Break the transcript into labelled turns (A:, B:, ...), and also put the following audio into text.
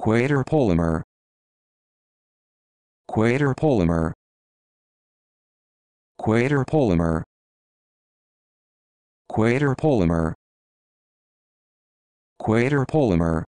A: polymer. Quaterpolymer polymer. Quaterpolymer polymer.